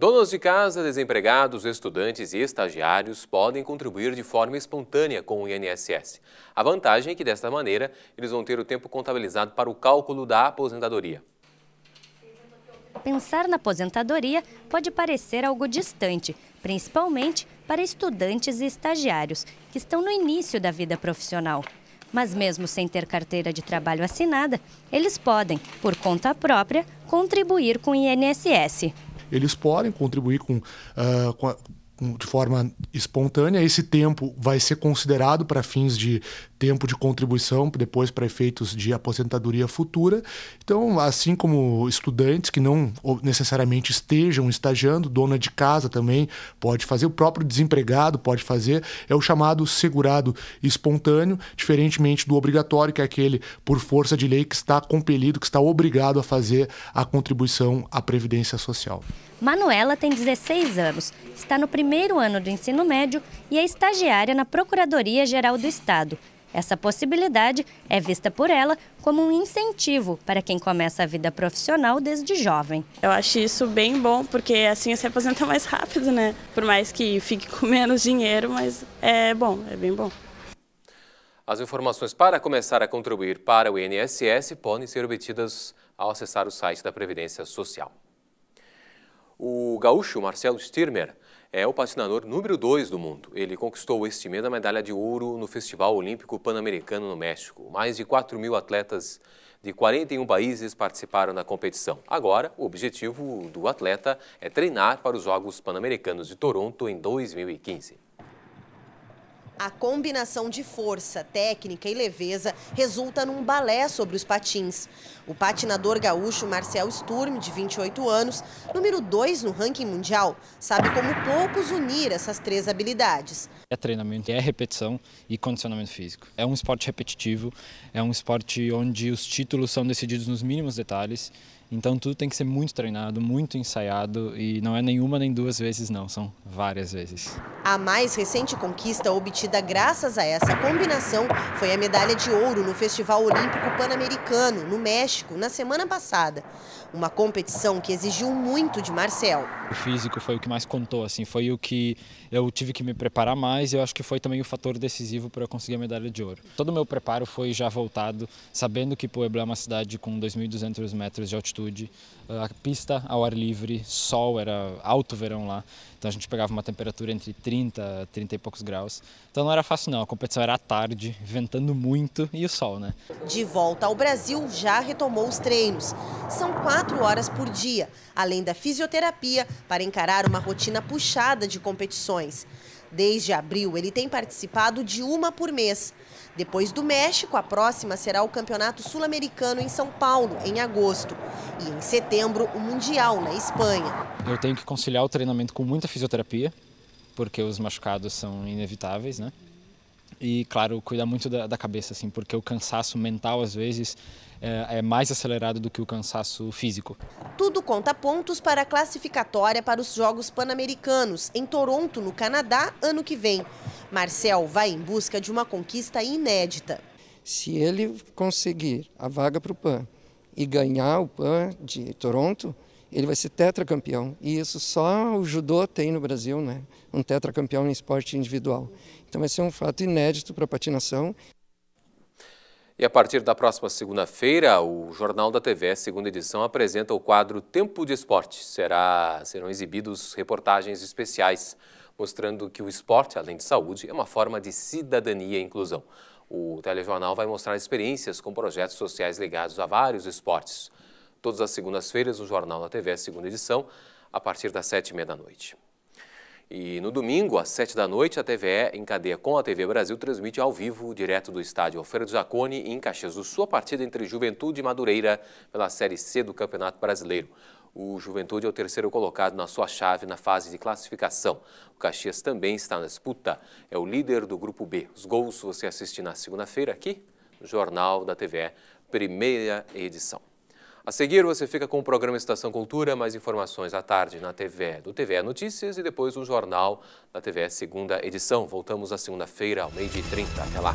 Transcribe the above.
Donos de casa, desempregados, estudantes e estagiários podem contribuir de forma espontânea com o INSS. A vantagem é que, desta maneira, eles vão ter o tempo contabilizado para o cálculo da aposentadoria. Pensar na aposentadoria pode parecer algo distante, principalmente para estudantes e estagiários, que estão no início da vida profissional. Mas mesmo sem ter carteira de trabalho assinada, eles podem, por conta própria, contribuir com o INSS eles podem contribuir com, uh, com a, de forma espontânea. Esse tempo vai ser considerado para fins de tempo de contribuição, depois para efeitos de aposentadoria futura. Então, assim como estudantes que não necessariamente estejam estagiando, dona de casa também pode fazer, o próprio desempregado pode fazer, é o chamado segurado espontâneo, diferentemente do obrigatório, que é aquele por força de lei que está compelido, que está obrigado a fazer a contribuição à Previdência Social. Manuela tem 16 anos, está no primeiro ano do ensino médio e é estagiária na Procuradoria-Geral do Estado essa possibilidade é vista por ela como um incentivo para quem começa a vida profissional desde jovem. Eu acho isso bem bom, porque assim se aposenta mais rápido, né? Por mais que fique com menos dinheiro, mas é bom, é bem bom. As informações para começar a contribuir para o INSS podem ser obtidas ao acessar o site da Previdência Social. O gaúcho Marcelo Stirmer é o patinador número 2 do mundo. Ele conquistou este mês a medalha de ouro no Festival Olímpico Pan-Americano no México. Mais de 4 mil atletas de 41 países participaram da competição. Agora, o objetivo do atleta é treinar para os Jogos Pan-Americanos de Toronto em 2015 a combinação de força, técnica e leveza resulta num balé sobre os patins. O patinador gaúcho Marcel Sturm, de 28 anos, número 2 no ranking mundial, sabe como poucos unir essas três habilidades. É treinamento, é repetição e condicionamento físico. É um esporte repetitivo, é um esporte onde os títulos são decididos nos mínimos detalhes então tudo tem que ser muito treinado, muito ensaiado e não é nenhuma nem duas vezes não, são várias vezes. A mais recente conquista obtida graças a essa combinação foi a medalha de ouro no Festival Olímpico Pan-Americano, no México, na semana passada. Uma competição que exigiu muito de Marcel. O físico foi o que mais contou, assim, foi o que eu tive que me preparar mais e eu acho que foi também o fator decisivo para eu conseguir a medalha de ouro. Todo o meu preparo foi já voltado, sabendo que Puebla é uma cidade com 2.200 metros de altitude altitude, ah, a pista ao ar livre, sol, era alto verão lá, então a gente pegava uma temperatura entre 30 30 e poucos graus. Então não era fácil não, a competição era à tarde, ventando muito e o sol, né? De volta ao Brasil, já retomou os treinos. São quatro horas por dia, além da fisioterapia, para encarar uma rotina puxada de competições. Desde abril, ele tem participado de uma por mês. Depois do México, a próxima será o Campeonato Sul-Americano em São Paulo, em agosto e, em setembro, o Mundial na Espanha. Eu tenho que conciliar o treinamento com muita fisioterapia, porque os machucados são inevitáveis, né? E, claro, cuidar muito da, da cabeça, assim, porque o cansaço mental, às vezes, é, é mais acelerado do que o cansaço físico. Tudo conta pontos para a classificatória para os Jogos Pan-Americanos, em Toronto, no Canadá, ano que vem. Marcel vai em busca de uma conquista inédita. Se ele conseguir a vaga para o PAN e ganhar o PAN de Toronto, ele vai ser tetracampeão. E isso só o judô tem no Brasil, né? Um tetracampeão em esporte individual. Então vai ser um fato inédito para a patinação. E a partir da próxima segunda-feira, o Jornal da TV, segunda edição, apresenta o quadro Tempo de Esporte. Será, serão exibidos reportagens especiais mostrando que o esporte, além de saúde, é uma forma de cidadania e inclusão. O telejornal vai mostrar experiências com projetos sociais ligados a vários esportes. Todas as segundas-feiras, o Jornal na TV, a segunda edição, a partir das sete e meia da noite. E no domingo, às sete da noite, a TVE, em cadeia com a TV Brasil, transmite ao vivo, direto do estádio Alfredo Jacone, em Caxias do Sul, a partida entre Juventude e Madureira pela Série C do Campeonato Brasileiro. O Juventude é o terceiro colocado na sua chave na fase de classificação. O Caxias também está na disputa. É o líder do Grupo B. Os gols você assiste na segunda-feira aqui no Jornal da TVE, primeira edição. A seguir você fica com o programa Estação Cultura, mais informações à tarde na TV do TVE Notícias e depois o Jornal da TVE segunda edição. Voltamos à segunda-feira ao meio-dia e trinta. Até lá!